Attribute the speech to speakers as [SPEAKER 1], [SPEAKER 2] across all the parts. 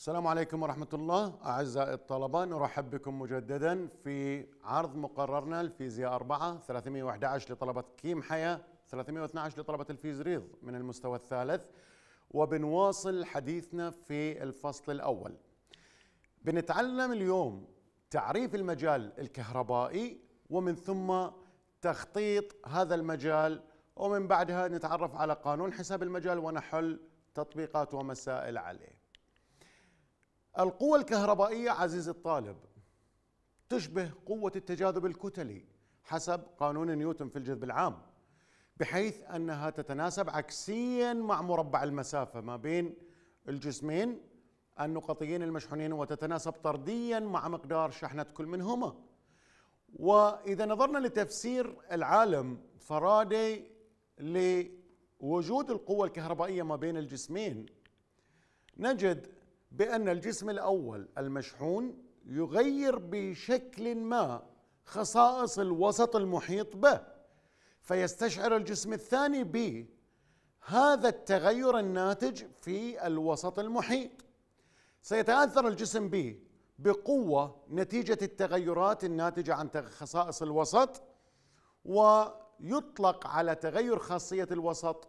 [SPEAKER 1] السلام عليكم ورحمة الله أعزائي الطلبة نرحب بكم مجددا في عرض مقررنا الفيزياء 4 311 لطلبة كيم حياة 312 لطلبة الفيزريض من المستوى الثالث وبنواصل حديثنا في الفصل الأول بنتعلم اليوم تعريف المجال الكهربائي ومن ثم تخطيط هذا المجال ومن بعدها نتعرف على قانون حساب المجال ونحل تطبيقات ومسائل عليه القوة الكهربائية عزيز الطالب تشبه قوة التجاذب الكتلي حسب قانون نيوتن في الجذب العام بحيث أنها تتناسب عكسيا مع مربع المسافة ما بين الجسمين النقطيين المشحونين وتتناسب طرديا مع مقدار شحنة كل منهما وإذا نظرنا لتفسير العالم فارادي لوجود القوة الكهربائية ما بين الجسمين نجد بأن الجسم الأول المشحون يغير بشكل ما خصائص الوسط المحيط به فيستشعر الجسم الثاني به هذا التغير الناتج في الوسط المحيط سيتأثر الجسم به بقوة نتيجة التغيرات الناتجة عن خصائص الوسط ويطلق على تغير خاصية الوسط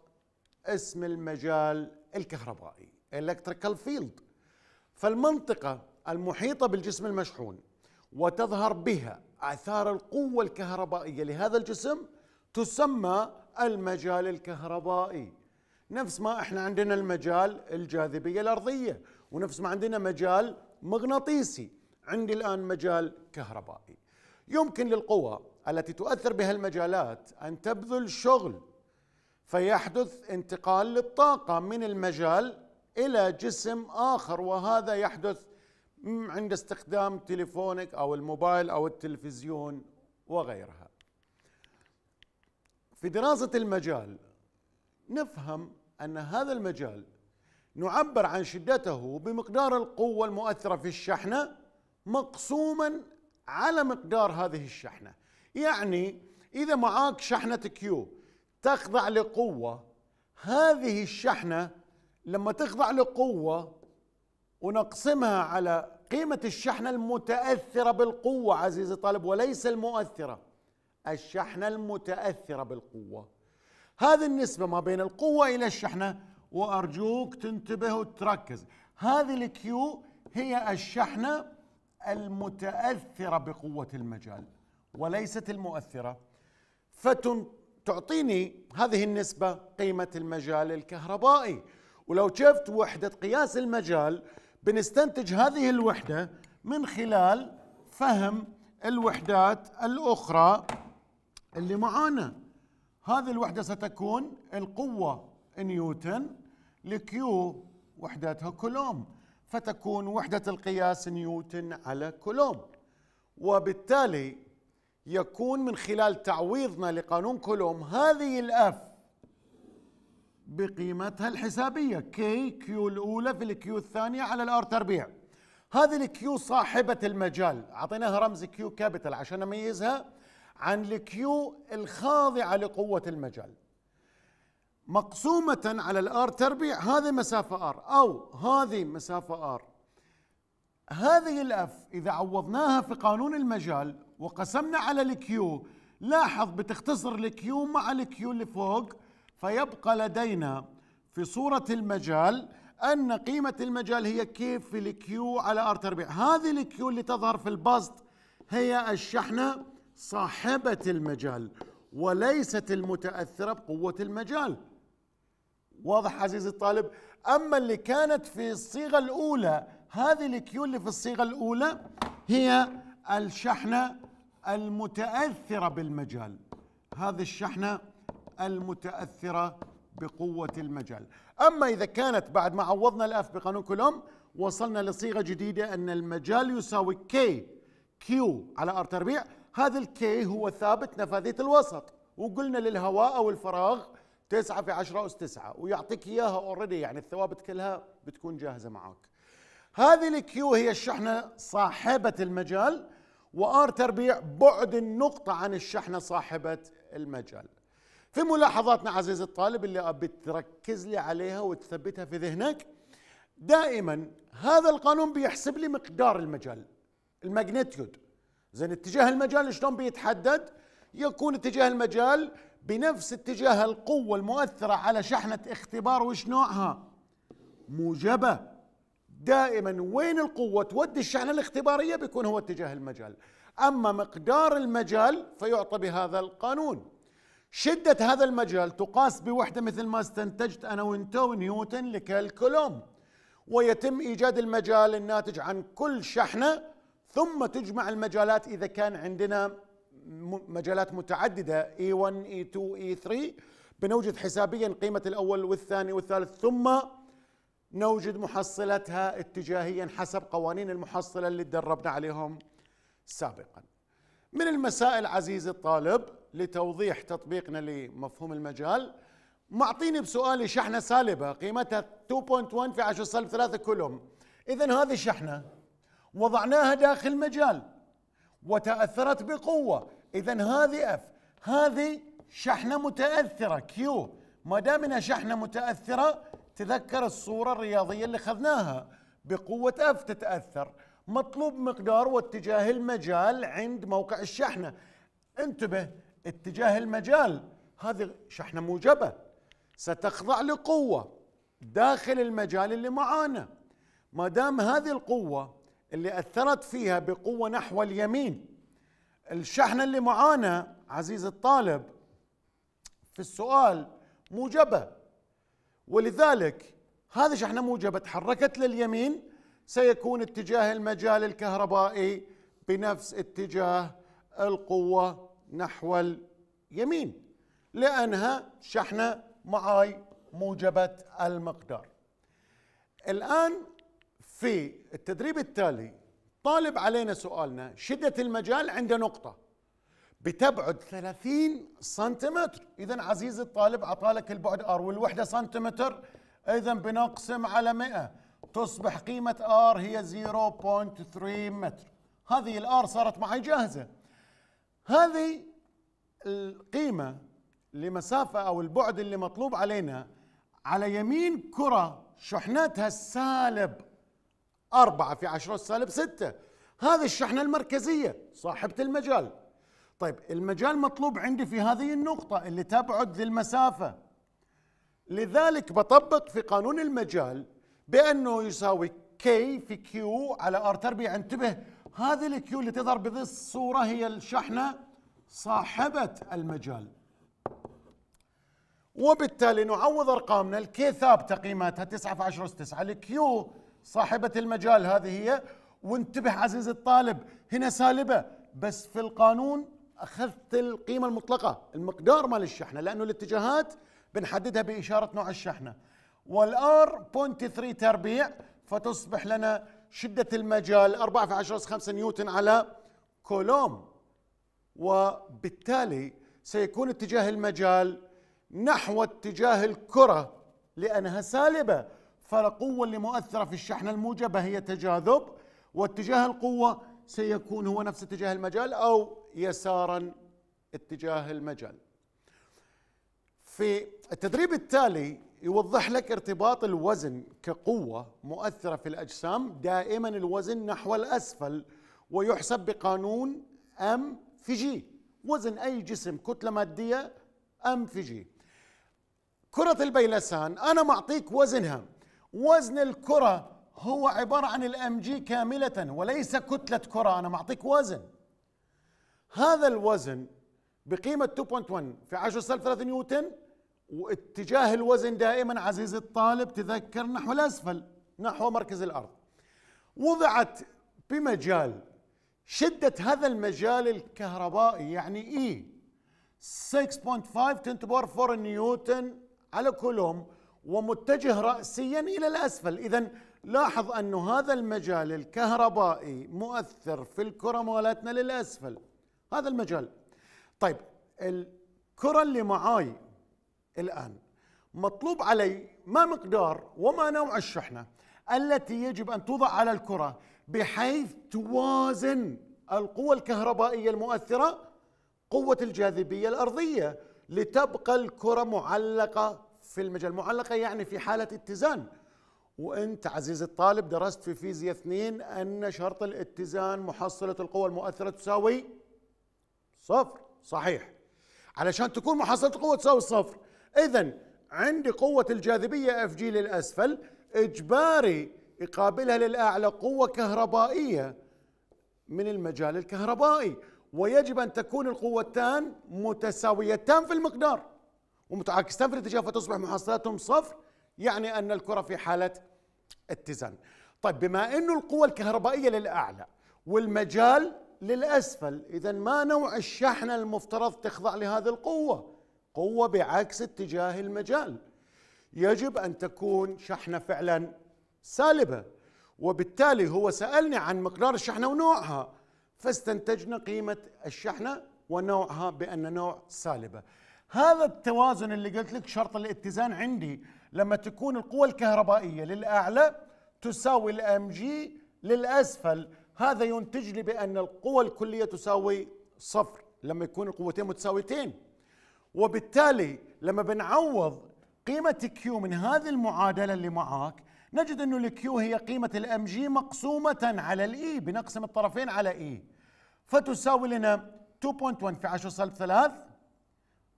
[SPEAKER 1] اسم المجال الكهربائي electrical field فالمنطقة المحيطة بالجسم المشحون وتظهر بها آثار القوة الكهربائية لهذا الجسم تسمى المجال الكهربائي نفس ما احنا عندنا المجال الجاذبية الأرضية ونفس ما عندنا مجال مغناطيسي عندي الآن مجال كهربائي يمكن للقوى التي تؤثر بها المجالات أن تبذل شغل فيحدث انتقال للطاقة من المجال الى جسم اخر وهذا يحدث عند استخدام تليفونك او الموبايل او التلفزيون وغيرها. في دراسه المجال نفهم ان هذا المجال نعبر عن شدته بمقدار القوه المؤثره في الشحنه مقسوما على مقدار هذه الشحنه. يعني اذا معاك شحنه كيو تخضع لقوه هذه الشحنه لما تخضع لقوة ونقسمها على قيمة الشحنة المتأثرة بالقوة عزيزي طالب وليس المؤثرة الشحنة المتأثرة بالقوة هذه النسبة ما بين القوة إلى الشحنة وأرجوك تنتبه وتركز هذه الكيو هي الشحنة المتأثرة بقوة المجال وليست المؤثرة فتعطيني هذه النسبة قيمة المجال الكهربائي ولو شفت وحدة قياس المجال بنستنتج هذه الوحدة من خلال فهم الوحدات الأخرى اللي معانا هذه الوحدة ستكون القوة نيوتن لكيو وحدتها كولوم فتكون وحدة القياس نيوتن على كولوم وبالتالي يكون من خلال تعويضنا لقانون كولوم هذه الاف بقيمتها الحسابية كي كيو الأولى في الكيو الثانية على الآر تربيع هذه الكيو صاحبة المجال أعطيناها رمز كيو كابيتال عشان اميزها عن الكيو الخاضعة لقوة المجال مقسومة على الآر تربيع هذه مسافة آر أو هذه مسافة آر هذه الأف إذا عوضناها في قانون المجال وقسمنا على الكيو لاحظ بتختصر الكيو مع الكيو اللي فوق فيبقى لدينا في صورة المجال أن قيمة المجال هي كيف في الكيو على ار تربيع هذه الكيو اللي تظهر في البسط هي الشحنة صاحبة المجال وليست المتأثرة بقوة المجال واضح عزيزي الطالب أما اللي كانت في الصيغة الأولى هذه الكيو اللي في الصيغة الأولى هي الشحنة المتأثرة بالمجال هذه الشحنة المتأثرة بقوة المجال أما إذا كانت بعد ما عوضنا الأف بقانون كولوم وصلنا لصيغة جديدة أن المجال يساوي كي كيو على ار تربيع هذا الكي هو ثابت نفاذية الوسط وقلنا للهواء أو الفراغ 9 في عشرة أس 9 ويعطيك إياها اوريدي يعني الثوابت كلها بتكون جاهزة معك هذه الكيو هي الشحنة صاحبة المجال وآر تربيع بعد النقطة عن الشحنة صاحبة المجال في ملاحظاتنا عزيزي الطالب اللي بتركز لي عليها وتثبتها في ذهنك دائما هذا القانون بيحسب لي مقدار المجال الماجنتيود زين اتجاه المجال شلون بيتحدد يكون اتجاه المجال بنفس اتجاه القوة المؤثرة على شحنة اختبار وش نوعها موجبة دائما وين القوة تودي الشحنة الاختبارية بيكون هو اتجاه المجال أما مقدار المجال فيعطى بهذا القانون شدة هذا المجال تقاس بوحدة مثل ما استنتجت أنا وانتو نيوتن لكالكولوم ويتم إيجاد المجال الناتج عن كل شحنة ثم تجمع المجالات إذا كان عندنا مجالات متعددة E1, E2, E3 بنوجد حسابيا قيمة الأول والثاني والثالث ثم نوجد محصلتها اتجاهيا حسب قوانين المحصلة اللي تدربنا عليهم سابقا من المسائل عزيزي الطالب لتوضيح تطبيقنا لمفهوم المجال معطيني بسؤالي شحنه سالبه قيمتها 2.1 في 10 سالب 3 كولوم اذا هذه الشحنه وضعناها داخل مجال وتاثرت بقوه اذا هذه اف هذه شحنه متاثره كيو ما دام انها شحنه متاثره تذكر الصوره الرياضيه اللي اخذناها بقوه اف تتاثر مطلوب مقدار واتجاه المجال عند موقع الشحنه انتبه اتجاه المجال هذه شحنة موجبة ستخضع لقوة داخل المجال اللي معانا ما دام هذه القوة اللي أثرت فيها بقوة نحو اليمين الشحنة اللي معانا عزيز الطالب في السؤال موجبة ولذلك هذه شحنة موجبة تحركت لليمين سيكون اتجاه المجال الكهربائي بنفس اتجاه القوة نحو اليمين لأنها شحنة معاي موجبة المقدار الآن في التدريب التالي طالب علينا سؤالنا شدة المجال عند نقطة بتبعد 30 سنتيمتر إذا عزيزي الطالب عطالك البعد R والوحدة سنتيمتر إذا بنقسم على 100 تصبح قيمة R هي 0.3 متر هذه الآر صارت معي جاهزة هذه القيمة لمسافة أو البعد اللي مطلوب علينا على يمين كرة شحنتها السالب أربعة في عشرة السالب ستة هذه الشحنة المركزية صاحبة المجال طيب المجال مطلوب عندي في هذه النقطة اللي تبعد للمسافة لذلك بطبق في قانون المجال بأنه يساوي كي في كيو على ار تربيع انتبه هذه الكيو اللي تظهر بهذه الصورة هي الشحنة صاحبة المجال وبالتالي نعوض ارقامنا الكي ثابته قيمتها 9 في 10 اس 9 الكيو صاحبه المجال هذه هي وانتبه عزيزي الطالب هنا سالبه بس في القانون اخذت القيمه المطلقه المقدار مال الشحنه لانه الاتجاهات بنحددها باشاره نوع الشحنه والار 0.3 تربيع فتصبح لنا شدة المجال 4 في 10 5 نيوتن على كولوم وبالتالي سيكون اتجاه المجال نحو اتجاه الكرة لأنها سالبة فالقوة اللي مؤثرة في الشحنة الموجبة هي تجاذب واتجاه القوة سيكون هو نفس اتجاه المجال أو يسارا اتجاه المجال في التدريب التالي يوضح لك ارتباط الوزن كقوة مؤثرة في الأجسام دائما الوزن نحو الأسفل ويحسب بقانون أم في جي وزن أي جسم كتلة مادية أم في جي كرة البيلسان أنا معطيك وزنها وزن الكرة هو عبارة عن الأم جي كاملة وليس كتلة كرة أنا معطيك وزن هذا الوزن بقيمة 2.1 في 10 سالب 3 نيوتن واتجاه الوزن دائما عزيزي الطالب تذكر نحو الأسفل نحو مركز الأرض وضعت بمجال شدة هذا المجال الكهربائي يعني إي 6.5 بار 4 نيوتن على كولوم ومتجه رأسيا إلى الأسفل إذا لاحظ أن هذا المجال الكهربائي مؤثر في الكرة مالتنا للأسفل هذا المجال طيب الكرة اللي معاي الآن مطلوب علي ما مقدار وما نوع الشحنة التي يجب أن توضع على الكرة بحيث توازن القوة الكهربائية المؤثرة قوة الجاذبية الأرضية لتبقى الكرة معلقة في المجال معلقة يعني في حالة اتزان وانت عزيزي الطالب درست في فيزياء اثنين ان شرط الاتزان محصله القوه المؤثره تساوي صفر صحيح علشان تكون محصله القوه تساوي صفر اذا عندي قوه الجاذبيه اف جي للاسفل اجباري يقابلها للاعلى قوه كهربائيه من المجال الكهربائي ويجب ان تكون القوتان متساويتان في المقدار ومتعاكستان في الاتجاه فتصبح محصلاتهم صفر يعني ان الكره في حاله اتزان. طيب بما انه القوه الكهربائيه للاعلى والمجال للاسفل، اذا ما نوع الشحنه المفترض تخضع لهذه القوه؟ قوة بعكس اتجاه المجال يجب أن تكون شحنة فعلا سالبة وبالتالي هو سألني عن مقدار الشحنة ونوعها فاستنتجنا قيمة الشحنة ونوعها بأن نوع سالبة هذا التوازن اللي قلت لك شرط الاتزان عندي لما تكون القوة الكهربائية للأعلى تساوي الام جي للأسفل هذا ينتج لي بأن القوة الكلية تساوي صفر لما يكون القوتين متساويتين وبالتالي لما بنعوض قيمة كيو من هذه المعادلة اللي معاك نجد انه الكيو هي قيمة الام جي مقسومة على الاي e، بنقسم الطرفين على اي e. فتساوي لنا 2.1 في 10 سالب 3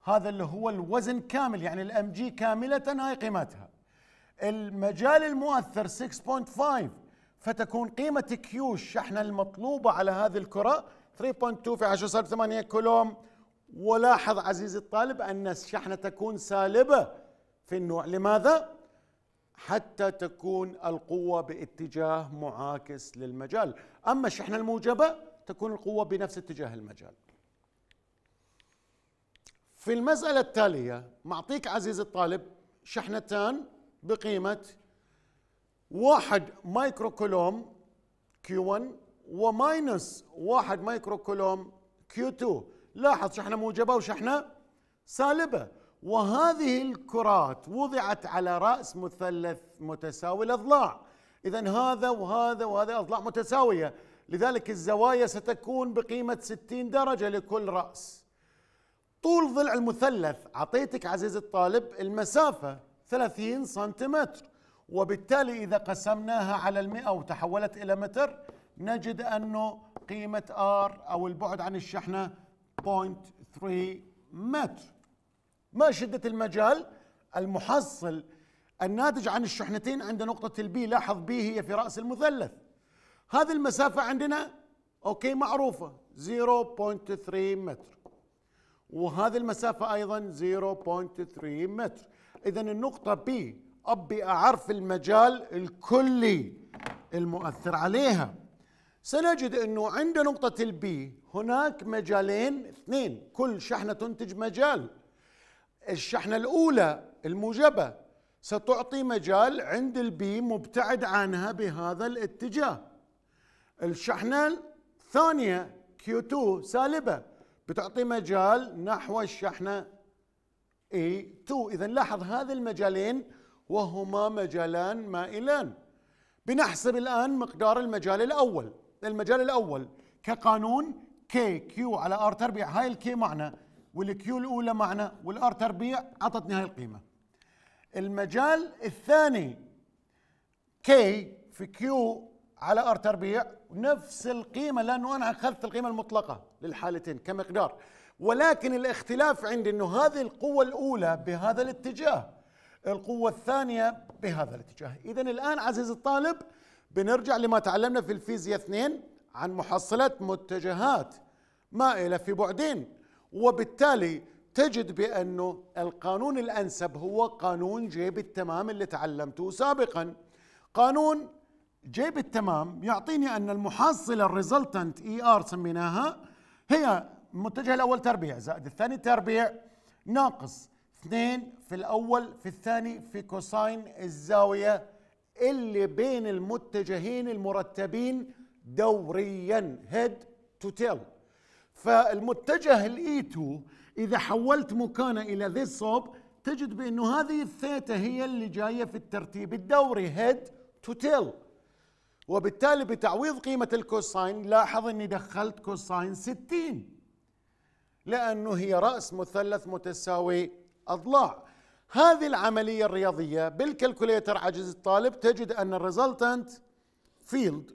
[SPEAKER 1] هذا اللي هو الوزن كامل يعني الام جي كاملة هاي قيمتها المجال المؤثر 6.5 فتكون قيمة كيو الشحنة المطلوبة على هذه الكرة 3.2 في 10 سالب 8 كولوم ولاحظ عزيزي الطالب أن الشحنة تكون سالبة في النوع لماذا؟ حتى تكون القوة باتجاه معاكس للمجال أما الشحنة الموجبة تكون القوة بنفس اتجاه المجال في المسألة التالية معطيك عزيزي الطالب شحنتان بقيمة واحد مايكرو كولوم كيو 1 وماينس واحد مايكرو كولوم كيو 2 لاحظ شحنة موجبة وشحنة سالبة وهذه الكرات وضعت على رأس مثلث متساوي الأضلاع إذا هذا وهذا وهذا أضلاع متساوية لذلك الزوايا ستكون بقيمة 60 درجة لكل رأس طول ضلع المثلث أعطيتك عزيزي الطالب المسافة 30 سنتيمتر وبالتالي إذا قسمناها على المئة وتحولت إلى متر نجد أنه قيمة ار أو البعد عن الشحنة 0.3 متر ما شدة المجال المحصل الناتج عن الشحنتين عند نقطة البي لاحظ بي هي في رأس المثلث هذه المسافة عندنا أوكي معروفة 0.3 متر وهذه المسافة أيضا 0.3 متر إذا النقطة بي أبي أعرف المجال الكلي المؤثر عليها سنجد أنه عند نقطة البي هناك مجالين اثنين كل شحنة تنتج مجال الشحنة الأولى الموجبة ستعطي مجال عند البي مبتعد عنها بهذا الاتجاه الشحنة الثانية Q2 سالبة بتعطي مجال نحو الشحنة A2 إذا لاحظ هذا المجالين وهما مجالان مائلان بنحسب الآن مقدار المجال الأول المجال الأول كقانون كي كيو على ار تربيع هاي الكي معنا والكيو الاولى معنا والار تربيع اعطتني هاي القيمه المجال الثاني كي في كيو على ار تربيع نفس القيمه لانه انا اخذت القيمه المطلقه للحالتين كمقدار ولكن الاختلاف عندي انه هذه القوه الاولى بهذا الاتجاه القوه الثانيه بهذا الاتجاه اذا الان عزيزي الطالب بنرجع لما تعلمنا في الفيزياء اثنين عن محصله متجهات مائلة في بعدين وبالتالي تجد بأنه القانون الأنسب هو قانون جيب التمام اللي تعلمته سابقا قانون جيب التمام يعطيني أن المحصلة الريزلتنت اي e ار سميناها هي المتجه الأول تربيع زائد الثاني تربيع ناقص اثنين في الأول في الثاني في كوساين الزاوية اللي بين المتجهين المرتبين دوريا هيد تو تيل فالمتجه الاي 2 اذا حولت مكانه الى ذي الصوب تجد بانه هذه الثيتا هي اللي جايه في الترتيب الدوري هيد تو تيل وبالتالي بتعويض قيمه الكوساين لاحظ اني دخلت كوساين 60 لانه هي راس مثلث متساوي اضلاع هذه العمليه الرياضيه بالكالكوليتر عجز الطالب تجد ان الريزلتنت فيلد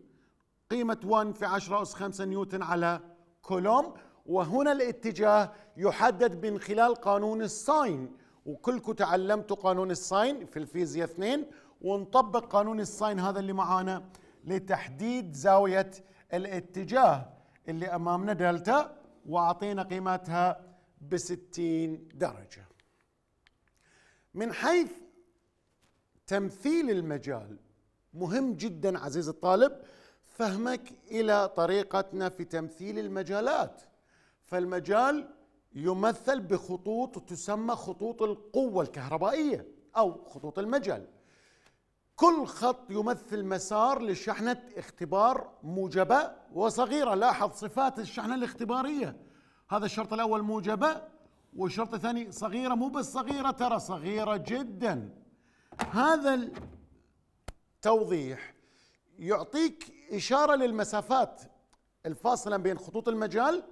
[SPEAKER 1] قيمه 1 في 10 اس 5 نيوتن على كولوم وهنا الاتجاه يحدد من خلال قانون الساين وكلكم تعلمتوا قانون الساين في الفيزياء 2 ونطبق قانون الساين هذا اللي معانا لتحديد زاوية الاتجاه اللي أمامنا دلتا وأعطينا قيمتها بستين درجة من حيث تمثيل المجال مهم جدا عزيزي الطالب فهمك الى طريقتنا في تمثيل المجالات فالمجال يمثل بخطوط تسمى خطوط القوه الكهربائيه او خطوط المجال كل خط يمثل مسار لشحنه اختبار موجبه وصغيره لاحظ صفات الشحنه الاختباريه هذا الشرط الاول موجبه والشرط الثاني صغيره مو بس صغيره ترى صغيره جدا هذا التوضيح يعطيك إشارة للمسافات الفاصلة بين خطوط المجال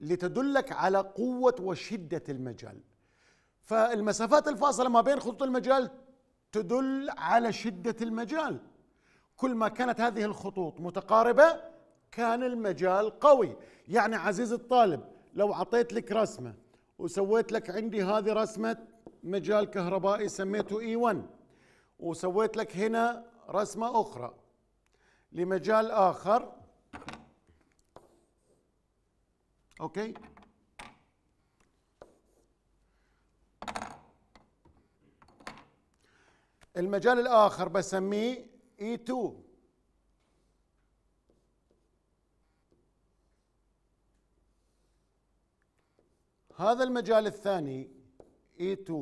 [SPEAKER 1] لتدلك على قوة وشدة المجال فالمسافات الفاصلة ما بين خطوط المجال تدل على شدة المجال كل ما كانت هذه الخطوط متقاربة كان المجال قوي يعني عزيز الطالب لو أعطيت لك رسمة وسويت لك عندي هذه رسمة مجال كهربائي سميته E1 وسويت لك هنا رسمة أخرى لمجال آخر أوكي المجال الآخر بسميه E2 هذا المجال الثاني E2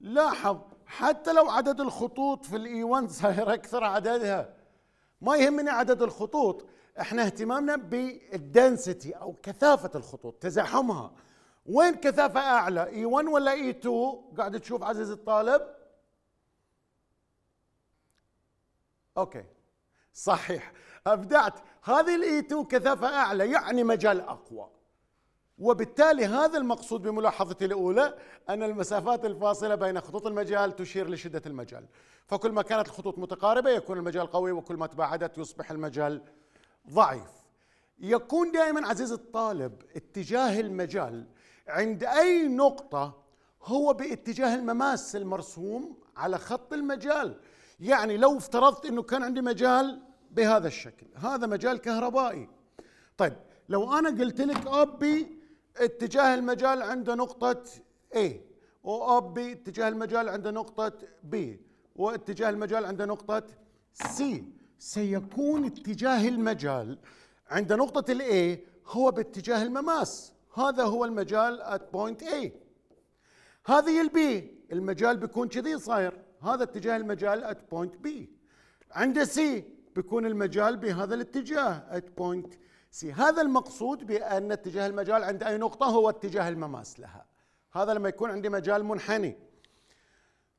[SPEAKER 1] لاحظ حتى لو عدد الخطوط في الإي 1 e صاير أكثر عددها ما يهمني عدد الخطوط احنا اهتمامنا بالدنسيتي او كثافه الخطوط تزاحمها وين كثافه اعلى اي 1 ولا اي 2 قاعد تشوف عزيزي الطالب اوكي صحيح ابدعت هذه الاي 2 كثافه اعلى يعني مجال اقوى وبالتالي هذا المقصود بملاحظتي الاولى ان المسافات الفاصله بين خطوط المجال تشير لشده المجال، فكل ما كانت الخطوط متقاربه يكون المجال قوي وكل ما تباعدت يصبح المجال ضعيف. يكون دائما عزيز الطالب اتجاه المجال عند اي نقطه هو باتجاه المماس المرسوم على خط المجال، يعني لو افترضت انه كان عندي مجال بهذا الشكل، هذا مجال كهربائي. طيب لو انا قلت لك ابي اتجاه المجال عنده نقطة A وأب B اتجاه المجال عنده نقطة B واتجاه المجال عنده نقطة C سيكون اتجاه المجال عند نقطة ال A هو باتجاه المماس هذا هو المجال at point A هذه ال B المجال بيكون كذي صاير هذا اتجاه المجال at point B عند C بيكون المجال بهذا الاتجاه at point سي هذا المقصود بأن اتجاه المجال عند أي نقطة هو اتجاه المماس لها هذا لما يكون عندي مجال منحني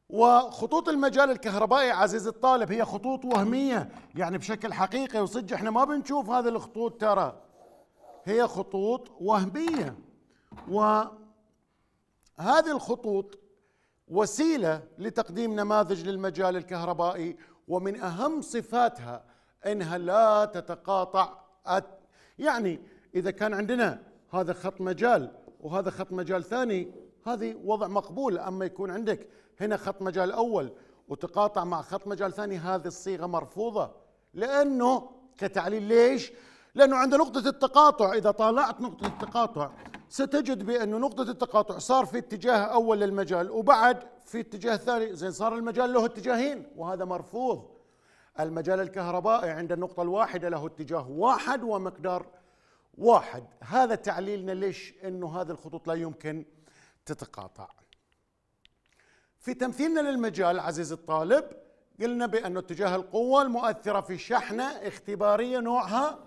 [SPEAKER 1] وخطوط المجال الكهربائي عزيز الطالب هي خطوط وهمية يعني بشكل حقيقي وصدق احنا ما بنشوف هذه الخطوط ترى هي خطوط وهمية وهذه الخطوط وسيلة لتقديم نماذج للمجال الكهربائي ومن أهم صفاتها أنها لا تتقاطع يعني اذا كان عندنا هذا خط مجال وهذا خط مجال ثاني هذه وضع مقبول اما يكون عندك هنا خط مجال اول وتقاطع مع خط مجال ثاني هذه الصيغه مرفوضه لانه كتعليل ليش؟ لانه عند نقطه التقاطع اذا طالعت نقطه التقاطع ستجد بأن نقطة التقاطع صار في اتجاه أول للمجال وبعد في اتجاه ثاني زين صار المجال له اتجاهين وهذا مرفوض المجال الكهربائي عند النقطة الواحدة له اتجاه واحد ومقدار واحد هذا تعليلنا ليش أنه هذه الخطوط لا يمكن تتقاطع في تمثيلنا للمجال عزيز الطالب قلنا بأن اتجاه القوة المؤثرة في شحنة اختبارية نوعها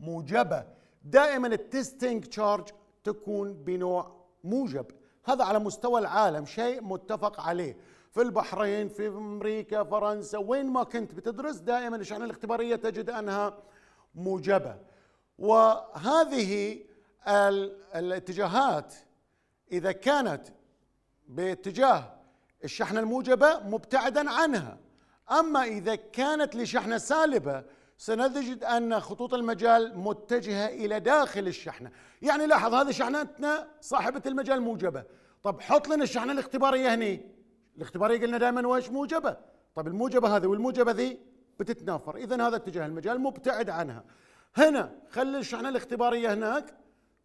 [SPEAKER 1] موجبة دائما التستنج تشارج تكون بنوع موجب هذا على مستوى العالم شيء متفق عليه في البحرين في أمريكا فرنسا وين ما كنت بتدرس دائما الشحنة الاختبارية تجد أنها موجبة وهذه الاتجاهات إذا كانت باتجاه الشحنة الموجبة مبتعدا عنها أما إذا كانت لشحنة سالبة سنجد أن خطوط المجال متجهة إلى داخل الشحنة يعني لاحظ هذه شحنتنا صاحبة المجال موجبة طب حط لنا الشحنة الاختبارية هني الاختباريه قلنا دائما وايش موجبه طيب الموجبه هذه والموجبه ذي بتتنافر اذا هذا اتجاه المجال مبتعد عنها هنا خلي الشحنه الاختباريه هناك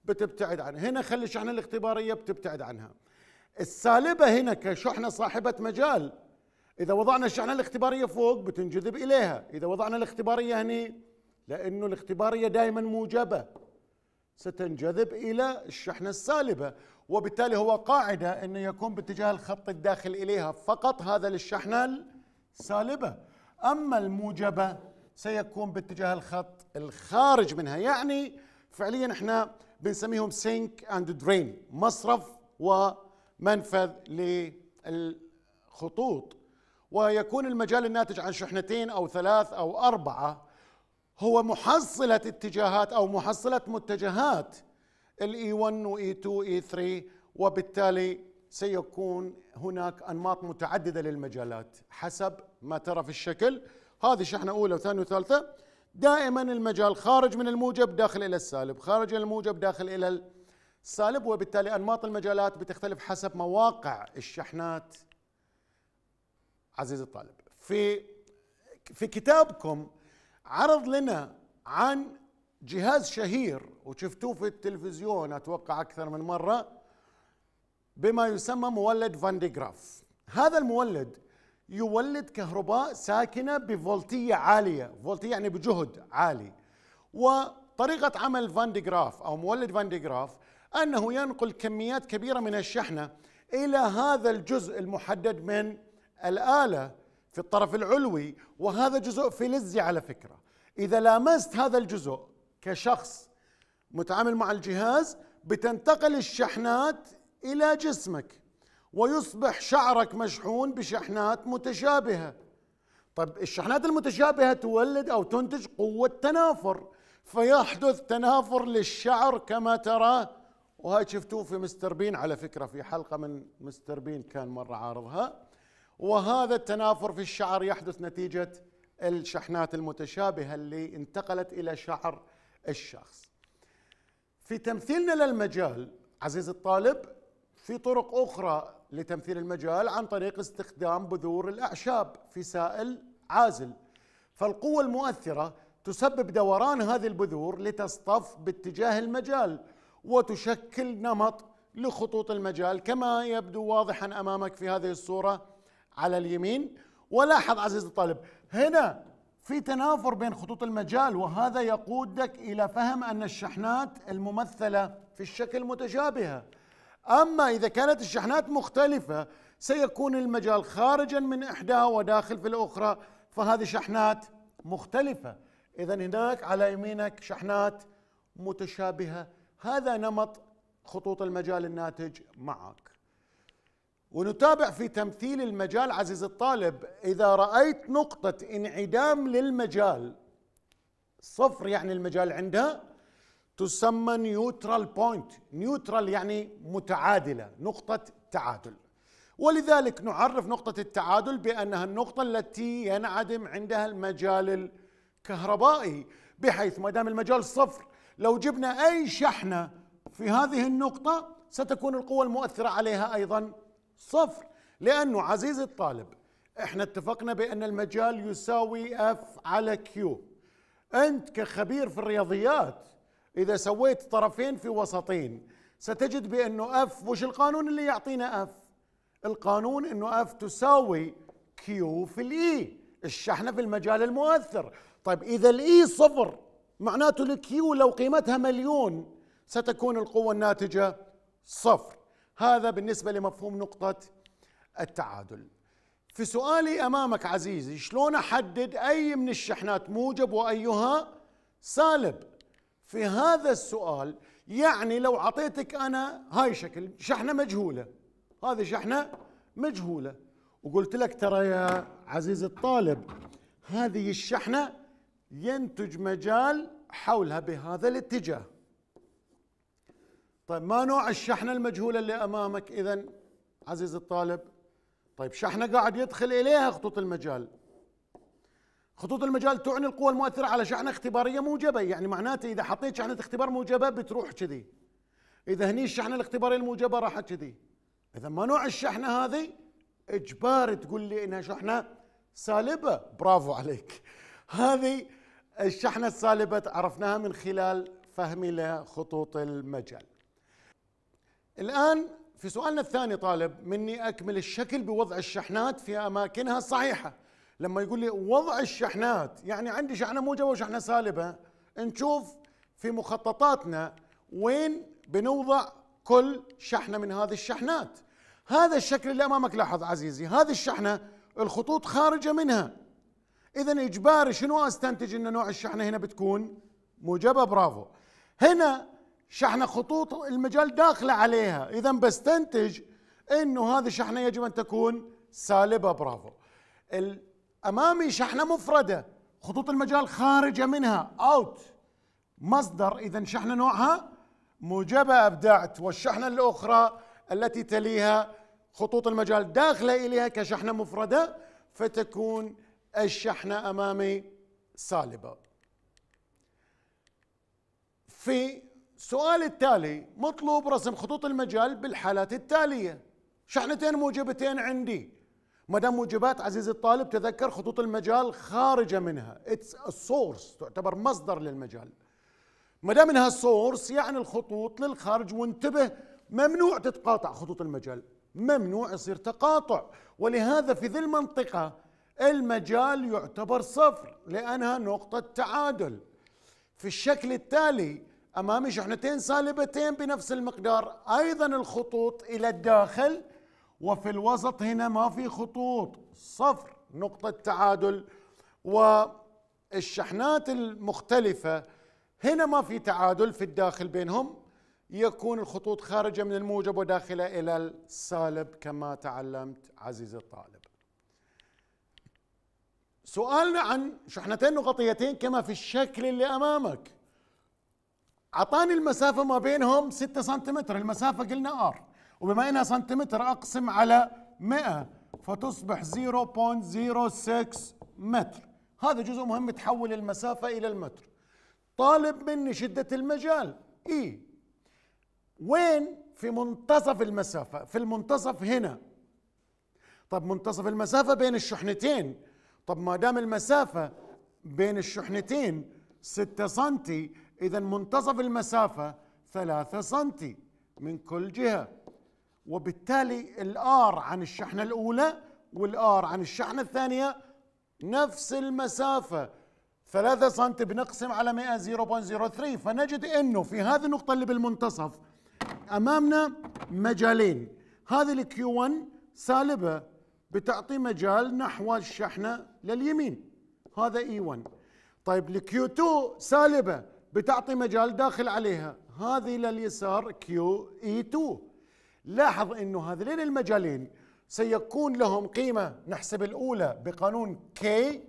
[SPEAKER 1] بتبتعد عنها هنا خلي الشحنه الاختباريه بتبتعد عنها السالبه هنا كشحنه صاحبه مجال اذا وضعنا الشحنه الاختباريه فوق بتنجذب اليها اذا وضعنا الاختباريه هني لانه الاختباريه دائما موجبه ستنجذب الى الشحنه السالبه وبالتالي هو قاعدة أنه يكون باتجاه الخط الداخل إليها فقط هذا للشحنة السالبة أما الموجبة سيكون باتجاه الخط الخارج منها يعني فعليا احنا بنسميهم سينك اند درين مصرف ومنفذ للخطوط ويكون المجال الناتج عن شحنتين او ثلاث او اربعه هو محصله اتجاهات او محصله متجهات الاي 1 واي 2 اي 3 وبالتالي سيكون هناك انماط متعدده للمجالات حسب ما ترى في الشكل هذه شحنه اولى وثانيه وثالثه دائما المجال خارج من الموجب داخل الى السالب خارج الموجب داخل الى السالب وبالتالي انماط المجالات بتختلف حسب مواقع الشحنات عزيزي الطالب في في كتابكم عرض لنا عن جهاز شهير وشفتوه في التلفزيون اتوقع اكثر من مره بما يسمى مولد فانديغراف هذا المولد يولد كهرباء ساكنه بفولتيه عاليه فولتيه يعني بجهد عالي وطريقه عمل فانديغراف او مولد فانديغراف انه ينقل كميات كبيره من الشحنه الى هذا الجزء المحدد من الاله في الطرف العلوي وهذا جزء فلزي على فكره اذا لامست هذا الجزء كشخص متعامل مع الجهاز بتنتقل الشحنات إلى جسمك ويصبح شعرك مشحون بشحنات متشابهة طيب الشحنات المتشابهة تولد أو تنتج قوة تنافر فيحدث تنافر للشعر كما ترى وهاي شفتوه في مستر بين على فكرة في حلقة من مستر بين كان مرة عارضها وهذا التنافر في الشعر يحدث نتيجة الشحنات المتشابهة اللي انتقلت إلى شعر الشخص في تمثيلنا للمجال عزيز الطالب في طرق أخرى لتمثيل المجال عن طريق استخدام بذور الأعشاب في سائل عازل فالقوة المؤثرة تسبب دوران هذه البذور لتصطف باتجاه المجال وتشكل نمط لخطوط المجال كما يبدو واضحا أمامك في هذه الصورة على اليمين ولاحظ عزيزي الطالب هنا في تنافر بين خطوط المجال وهذا يقودك الى فهم ان الشحنات الممثله في الشكل متشابهه اما اذا كانت الشحنات مختلفه سيكون المجال خارجا من احداها وداخل في الاخرى فهذه شحنات مختلفه اذا هناك على يمينك شحنات متشابهه هذا نمط خطوط المجال الناتج معك ونتابع في تمثيل المجال عزيز الطالب إذا رأيت نقطة انعدام للمجال صفر يعني المجال عندها تسمى نيوترال بوينت نيوترال يعني متعادلة نقطة تعادل ولذلك نعرف نقطة التعادل بأنها النقطة التي ينعدم عندها المجال الكهربائي بحيث ما دام المجال صفر لو جبنا أي شحنة في هذه النقطة ستكون القوة المؤثرة عليها أيضا صفر لأنه عزيز الطالب احنا اتفقنا بأن المجال يساوي اف على كيو أنت كخبير في الرياضيات إذا سويت طرفين في وسطين ستجد بأنه اف وش القانون اللي يعطينا اف القانون أنه اف تساوي كيو في الإي e. الشحنة في المجال المؤثر طيب إذا الإي e صفر معناته الكيو لو قيمتها مليون ستكون القوة الناتجة صفر هذا بالنسبة لمفهوم نقطة التعادل في سؤالي أمامك عزيزي شلون أحدد أي من الشحنات موجب وأيها سالب في هذا السؤال يعني لو أعطيتك أنا هاي شكل شحنة مجهولة هذه شحنة مجهولة وقلت لك ترى يا عزيزي الطالب هذه الشحنة ينتج مجال حولها بهذا الاتجاه طيب ما نوع الشحنة المجهولة اللي أمامك إذا عزيزي الطالب طيب شحنة قاعد يدخل إليها خطوط المجال خطوط المجال تعني القوة المؤثرة على شحنة اختبارية موجبة يعني معناته إذا حطيت شحنة اختبار موجبة بتروح كذي إذا هني الشحنة الاختبارية الموجبة راحت كذي إذا ما نوع الشحنة هذه إجبار تقول لي إنها شحنة سالبة برافو عليك هذه الشحنة السالبة عرفناها من خلال فهمي لخطوط المجال الآن في سؤالنا الثاني طالب مني أكمل الشكل بوضع الشحنات في أماكنها الصحيحة لما يقول لي وضع الشحنات يعني عندي شحنة موجبة وشحنة سالبة نشوف في مخططاتنا وين بنوضع كل شحنة من هذه الشحنات هذا الشكل اللي أمامك لاحظ عزيزي هذه الشحنة الخطوط خارجة منها إذا إجباري شنو أستنتج أن نوع الشحنة هنا بتكون موجبة برافو هنا شحنة خطوط المجال داخلة عليها إذا بستنتج أنه هذه الشحنة يجب أن تكون سالبة برافو أمامي شحنة مفردة خطوط المجال خارجة منها أوت مصدر إذا شحنة نوعها موجبة أبدعت والشحنة الأخرى التي تليها خطوط المجال داخلة إليها كشحنة مفردة فتكون الشحنة أمامي سالبة في السؤال التالي مطلوب رسم خطوط المجال بالحالات التالية شحنتين موجبتين عندي مدام موجبات عزيزي الطالب تذكر خطوط المجال خارجة منها اتس سورس تعتبر مصدر للمجال مدام انها سورس يعني الخطوط للخارج وانتبه ممنوع تتقاطع خطوط المجال ممنوع يصير تقاطع ولهذا في ذي المنطقة المجال يعتبر صفر لأنها نقطة تعادل في الشكل التالي امامي شحنتين سالبتين بنفس المقدار ايضا الخطوط الى الداخل وفي الوسط هنا ما في خطوط صفر نقطة تعادل والشحنات المختلفة هنا ما في تعادل في الداخل بينهم يكون الخطوط خارجة من الموجب وداخلة إلى السالب كما تعلمت عزيزي الطالب سؤالنا عن شحنتين نقطيتين كما في الشكل اللي أمامك اعطاني المسافه ما بينهم 6 سنتيمتر المسافه قلنا ار وبما انها سنتيمتر اقسم على 100 فتصبح 0.06 متر هذا جزء مهم تحول المسافه الى المتر طالب مني شده المجال اي وين في منتصف المسافه في المنتصف هنا طب منتصف المسافه بين الشحنتين طب ما دام المسافه بين الشحنتين 6 سنتي إذا منتصف المسافة ثلاثة سنتي من كل جهة وبالتالي الآر عن الشحنة الأولى والآر عن الشحنة الثانية نفس المسافة 3 سنتي بنقسم على 100 0.03 فنجد انه في هذه النقطة اللي بالمنتصف امامنا مجالين هذه الكيو 1 سالبة بتعطي مجال نحو الشحنة لليمين هذا اي 1 طيب الكيو 2 سالبة بتعطي مجال داخل عليها هذه لليسار كيو اي 2 لاحظ انه هذين المجالين سيكون لهم قيمة نحسب الأولى بقانون كي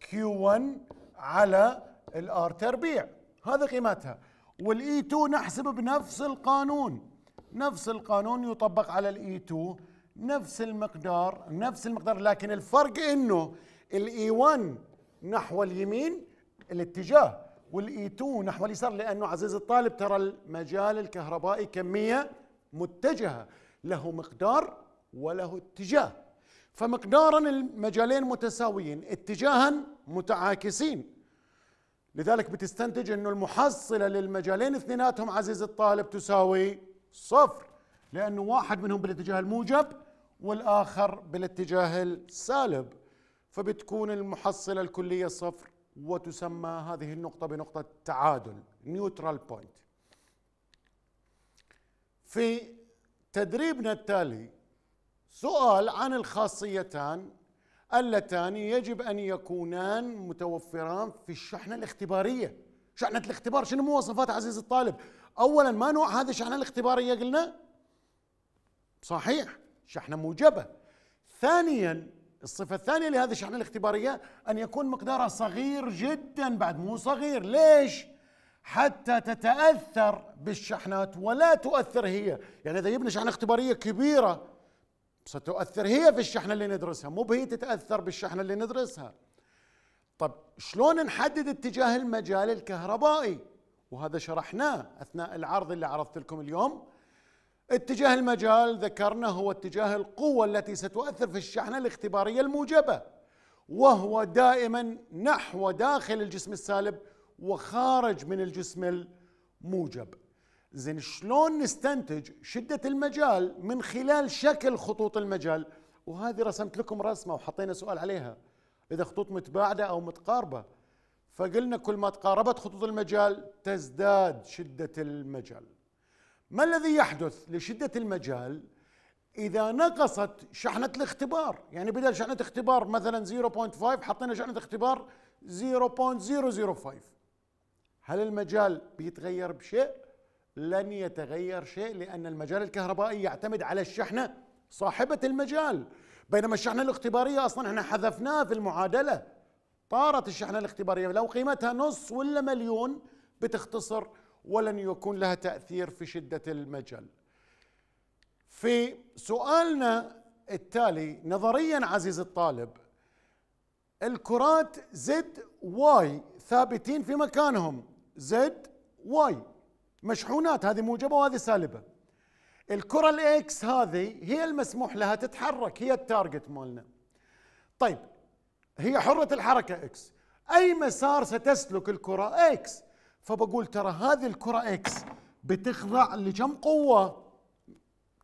[SPEAKER 1] كيو 1 على الآر تربيع هذا قيمتها والاي 2 نحسب بنفس القانون نفس القانون يطبق على الاي 2 نفس المقدار نفس المقدار لكن الفرق انه الاي 1 نحو اليمين الاتجاه والإيتو نحو اليسار لأنه عزيز الطالب ترى المجال الكهربائي كمية متجهة له مقدار وله اتجاه فمقدارا المجالين متساويين اتجاها متعاكسين لذلك بتستنتج انه المحصلة للمجالين اثنيناتهم عزيز الطالب تساوي صفر لأنه واحد منهم بالاتجاه الموجب والآخر بالاتجاه السالب فبتكون المحصلة الكلية صفر وتسمى هذه النقطة بنقطة تعادل نيوترال بوينت في تدريبنا التالي سؤال عن الخاصيتان اللتان يجب أن يكونان متوفران في الشحنة الاختبارية شحنة الاختبار شنو مواصفات عزيز الطالب أولا ما نوع هذه الشحنة الاختبارية قلنا صحيح شحنة موجبة ثانيا الصفة الثانية لهذه الشحنة الاختبارية أن يكون مقدارها صغير جدا بعد مو صغير ليش؟ حتى تتأثر بالشحنات ولا تؤثر هي يعني إذا جبنا شحنة اختبارية كبيرة ستؤثر هي في الشحنة اللي ندرسها مو بهي تتأثر بالشحنة اللي ندرسها طب شلون نحدد اتجاه المجال الكهربائي وهذا شرحناه أثناء العرض اللي عرضت لكم اليوم اتجاه المجال ذكرنا هو اتجاه القوة التي ستؤثر في الشحنة الاختبارية الموجبة وهو دائما نحو داخل الجسم السالب وخارج من الجسم الموجب زين شلون نستنتج شدة المجال من خلال شكل خطوط المجال وهذه رسمت لكم رسمة وحطينا سؤال عليها إذا خطوط متباعدة أو متقاربة فقلنا كل ما تقاربت خطوط المجال تزداد شدة المجال ما الذي يحدث لشدة المجال إذا نقصت شحنة الاختبار يعني بدل شحنة اختبار مثلا 0.5 حطينا شحنة اختبار 0.005 هل المجال بيتغير بشيء؟ لن يتغير شيء لأن المجال الكهربائي يعتمد على الشحنة صاحبة المجال بينما الشحنة الاختبارية أصلا احنا حذفناها في المعادلة طارت الشحنة الاختبارية لو قيمتها نص ولا مليون بتختصر ولن يكون لها تاثير في شده المجل في سؤالنا التالي نظريا عزيز الطالب الكرات زد واي ثابتين في مكانهم زد واي مشحونات هذه موجبه وهذه سالبه الكره الاكس هذه هي المسموح لها تتحرك هي التارجت مالنا طيب هي حره الحركه اكس اي مسار ستسلك الكره اكس فبقول ترى هذه الكرة اكس بتخضع لكم قوة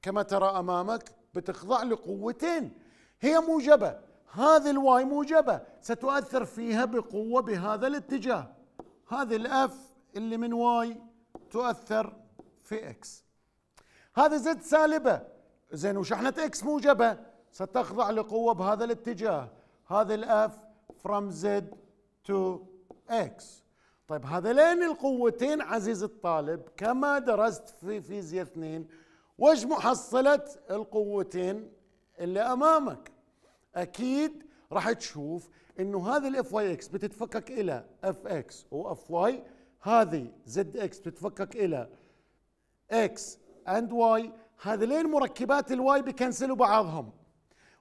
[SPEAKER 1] كما ترى أمامك بتخضع لقوتين هي موجبة هذه الواي موجبة ستؤثر فيها بقوة بهذا الاتجاه هذه الاف اللي من واي تؤثر في اكس هذه زد سالبة زين وشحنة اكس موجبة ستخضع لقوة بهذا الاتجاه هذه الاف from z to x طيب هذين القوتين عزيز الطالب كما درست في فيزياء اثنين وش محصلة القوتين اللي أمامك أكيد راح تشوف انه هذه الاف واي اكس بتتفكك الى اف اكس واف واي هذه زد اكس بتتفكك الى اكس اند واي هذين مركبات الواي بكنسلوا بعضهم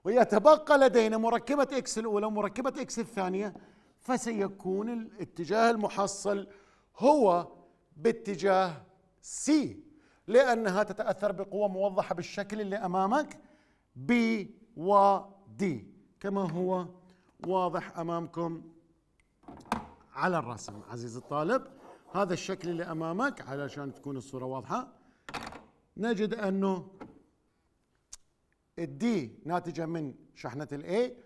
[SPEAKER 1] ويتبقى لدينا مركبة اكس الاولى ومركبة اكس الثانية فسيكون الاتجاه المحصل هو باتجاه سي لأنها تتأثر بقوة موضحة بالشكل اللي أمامك بي ودي كما هو واضح أمامكم على الرسم عزيزي الطالب هذا الشكل اللي أمامك علشان تكون الصورة واضحة نجد أنه الدي ناتجة من شحنة الاي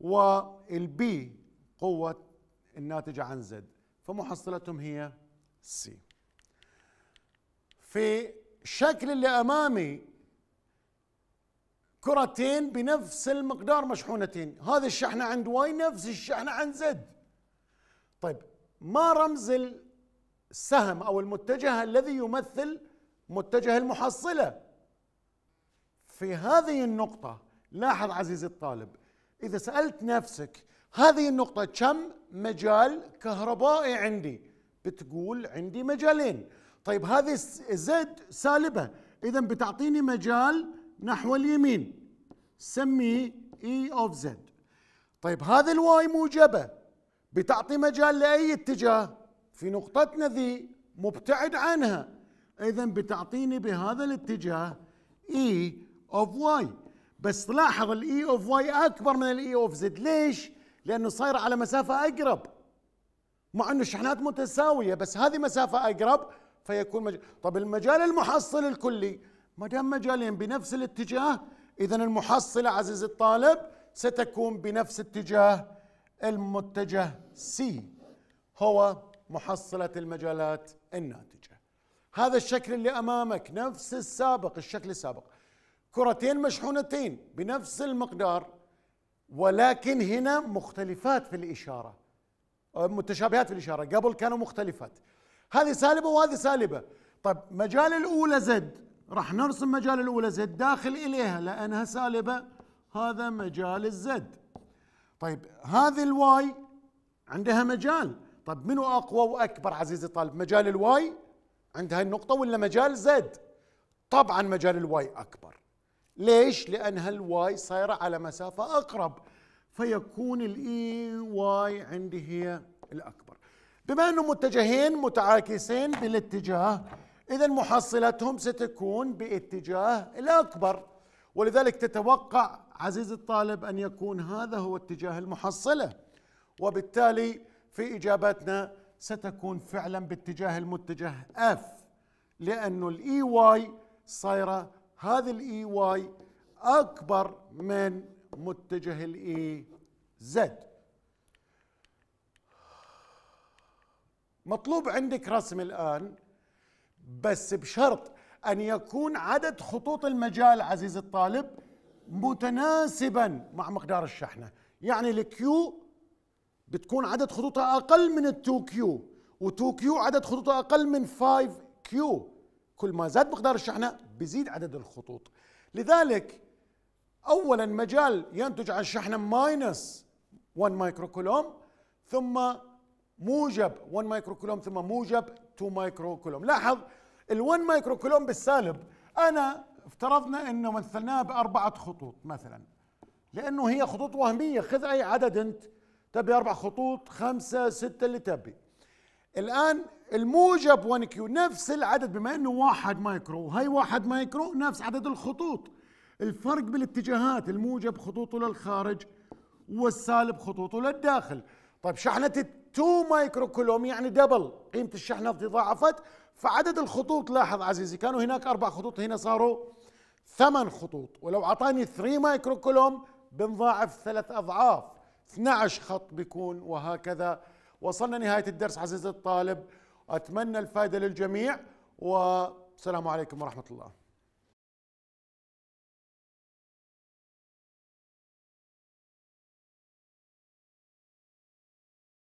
[SPEAKER 1] والبي قوة الناتجة عن زد فمحصلتهم هي سي في الشكل اللي أمامي كرتين بنفس المقدار مشحونتين هذا الشحنة عند واي نفس الشحنة عند زد طيب ما رمز السهم أو المتجه الذي يمثل متجه المحصلة في هذه النقطة لاحظ عزيزي الطالب إذا سألت نفسك هذه النقطة كم مجال كهربائي عندي بتقول عندي مجالين طيب هذه زد سالبة إذا بتعطيني مجال نحو اليمين سميه E of Z طيب هذه الواي موجبة بتعطي مجال لأي اتجاه في نقطتنا ذي مبتعد عنها إذا بتعطيني بهذا الاتجاه E of Y بس لاحظ ال E of Y أكبر من ال E of Z ليش؟ لانه صاير على مسافه اقرب مع انه الشحنات متساويه بس هذه مسافه اقرب فيكون مج... طب المجال المحصل الكلي ما دام مجالين بنفس الاتجاه اذا المحصله عزيزي الطالب ستكون بنفس اتجاه المتجه سي هو محصله المجالات الناتجه هذا الشكل اللي امامك نفس السابق الشكل السابق كرتين مشحونتين بنفس المقدار ولكن هنا مختلفات في الإشارة متشابهات في الإشارة قبل كانوا مختلفات هذه سالبة وهذه سالبة طيب مجال الأولى زد راح نرسم مجال الأولى زد داخل إليها لأنها سالبة هذا مجال الزد طيب هذه الواي عندها مجال طيب منو أقوى وأكبر عزيزي الطالب مجال الواي عند هاي النقطة ولا مجال زد طبعا مجال الواي أكبر ليش؟ لأن هالواي صايرة على مسافة أقرب فيكون الإي واي e عندي هي الأكبر بما أنه متجهين متعاكسين بالاتجاه إذا محصلتهم ستكون باتجاه الأكبر ولذلك تتوقع عزيزي الطالب أن يكون هذا هو اتجاه المحصلة وبالتالي في إجابتنا ستكون فعلا باتجاه المتجه F لأنه الإي واي e صايرة هذه الاي واي e اكبر من متجه الاي زد e مطلوب عندك رسم الان بس بشرط ان يكون عدد خطوط المجال عزيزي الطالب متناسبا مع مقدار الشحنه يعني الكيو بتكون عدد خطوطها اقل من ال2 كيو و2 كيو عدد خطوطها اقل من 5 كيو كل ما زاد مقدار الشحنة بيزيد عدد الخطوط لذلك أولا مجال ينتج عن الشحنه ماينس 1 مايكرو كولوم ثم موجب 1 مايكرو كولوم ثم موجب 2 مايكرو كولوم لاحظ ال1 مايكرو كولوم بالسالب أنا افترضنا أنه مثلناها بأربعة خطوط مثلا لأنه هي خطوط وهمية خذ أي عدد أنت تبي أربع خطوط خمسة ستة اللي تبي الآن الموجب 1 كيو نفس العدد بما انه واحد مايكرو وهي واحد مايكرو نفس عدد الخطوط الفرق بالاتجاهات الموجب خطوطه للخارج والسالب خطوطه للداخل طيب شحنة 2 مايكرو كولوم يعني دبل قيمة الشحنة تضاعفت فعدد الخطوط لاحظ عزيزي كانوا هناك أربع خطوط هنا صاروا ثمان خطوط ولو أعطاني 3 مايكرو كولوم بنضاعف ثلاث أضعاف 12 خط بيكون وهكذا وصلنا نهاية الدرس عزيزي الطالب أتمنى الفائدة للجميع والسلام عليكم ورحمة الله